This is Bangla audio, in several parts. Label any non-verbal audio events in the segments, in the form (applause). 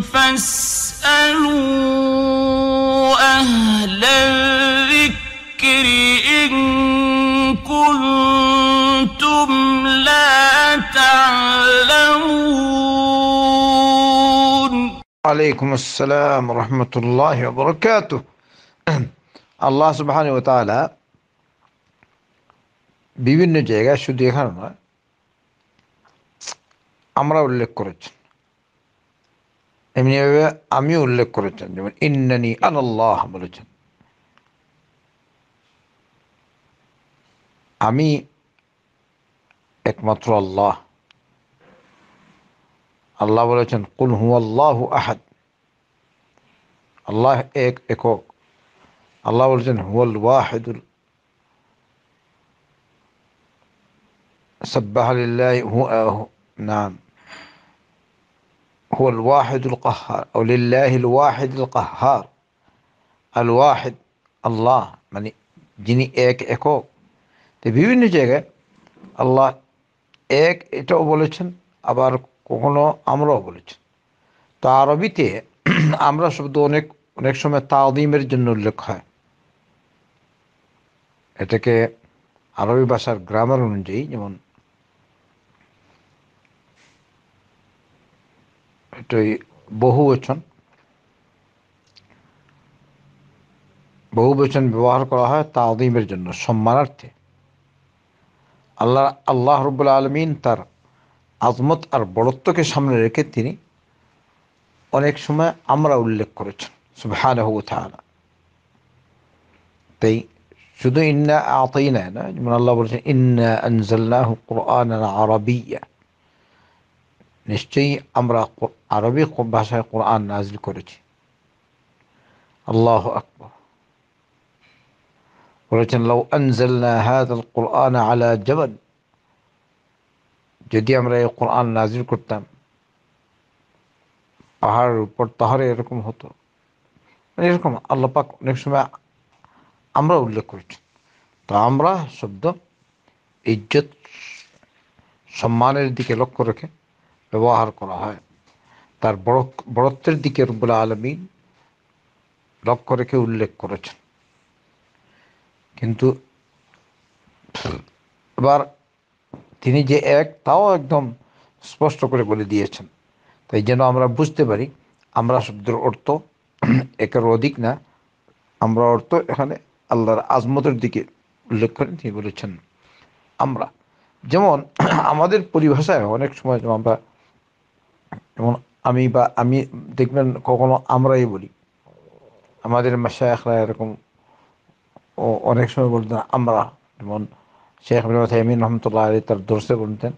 فاسألوا أهل الذكر إن كنتم لا تعلمون عليكم السلام ورحمة الله وبركاته আল্লাহ সুবাহ বিভিন্ন জায়গায় শুধু এখানে নয় আমরা উল্লেখ করেছি এমনিভাবে আমি উল্লেখ করেছেন যেমন ইন্নানি আনাল্লাহ বলেছেন আমি একমাত্র আল্লাহ আল্লাহ বলেছেন কুল হু আল্লাহ আহাদ আল্লাহ এক একক আল্লাহ বলেছেন হুয়াল ওয়াহিদুল সব্বাহ লিল্লাহ হু নাম هو الواحد القهار أو لله الواحد القهار الواحد আল্লাহ মানে যিনি এক একক তো বিভিন্ন জায়গায় আল্লাহ এক এটাও বলেছেন আবার কখনো আমরাও বলেছেন তা আরবিতে (clears throat) আমরা শব্দ অনেক অনেক সময় তাওদিমের জন্য উল্লেখ হয় এটাকে আরবি ভাষার গ্রামার অনুযায়ী যেমন এটাই বহু বচন বহু বচন ব্যবহার করা হয় তাদিমের জন্য সম্মানার্থে আল্লাহ আল্লাহ রবুল্লা আলমিন তার আজমত আর বড়ত্বকে সামনে রেখে তিনি অনেক সময় আমরা উল্লেখ করেছেন সুভান তাই শুধু ইন্না আতই না যেমন আল্লাহ বলেছেন ইন্না আনজাল্লাহ কোরআন আরবিয়া নিশ্চয়ই আমরা আরবি ভাষায় কোরআন নাজিল করেছি আল্লাহ আকবর বলেছেন লাউ আনজালনা হ্যাঁ কোরআন আলা জবাল যদি আমরা এই কোরআন নাজিল করতাম পাহাড়ের উপর তাহলে এরকম হতো মানে এরকম আল্লাপাক অনেক সময় আমরা উল্লেখ করেছি তো আমরা শব্দ ইজ্জত সম্মানের দিকে লক্ষ্য রেখে ব্যবহার করা হয় তার বড়ত্বের দিকে রুবুল আলমিন লক্ষ্য রেখে উল্লেখ করেছেন কিন্তু এবার তিনি যে এক তাও একদম স্পষ্ট করে বলে দিয়েছেন তাই যেন আমরা বুঝতে পারি আমরা শব্দের অর্থ একের অধিক না আমরা অর্থ এখানে আল্লাহর আজমতের দিকে উল্লেখ করেন তিনি বলেছেন আমরা যেমন আমাদের পরিভাষায় অনেক সময় আমরা যেমন আমি বা আমি দেখবেন কখনো আমরাই বলি আমাদের মাসায়খরা এরকম ও অনেক সময় বলতেন আমরা যেমন শেখ মিন রহমতুল্লাহ আলী তার দর্শে বলতেন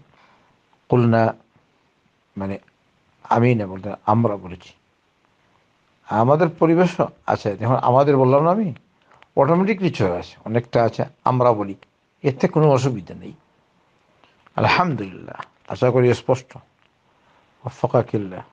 কুলনা মানে আমি না বলতেন আমরা বলেছি আমাদের পরিবেশ আছে দেখুন আমাদের বললাম না আমি অটোমেটিকলি চলে আছে অনেকটা আছে আমরা বলি এতে কোনো অসুবিধা নেই আলহামদুলিল্লাহ আশা করি স্পষ্ট وفقك الله